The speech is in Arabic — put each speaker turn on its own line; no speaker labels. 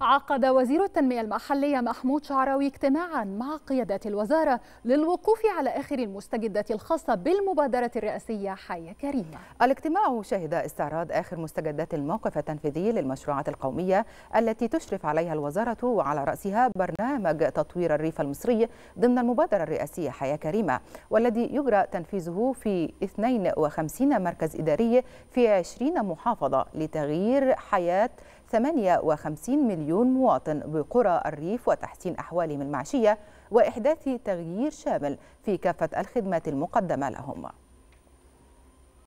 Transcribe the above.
عقد وزير التنمية المحلية محمود شعراوي اجتماعا مع قيادة الوزارة للوقوف على آخر المستجدات الخاصة بالمبادرة الرئاسية حياة كريمة
الاجتماع شهد استعراض آخر مستجدات الموقف التنفيذي للمشروعات القومية التي تشرف عليها الوزارة وعلى رأسها برنامج تطوير الريف المصري ضمن المبادرة الرئاسية حياة كريمة والذي يجرى تنفيذه في 52 مركز إداري في 20 محافظة لتغيير حياة 58 مليون مليون مواطن بقرى الريف وتحسين أحوالهم المعيشية وإحداث تغيير شامل في كافة الخدمات المقدمة لهم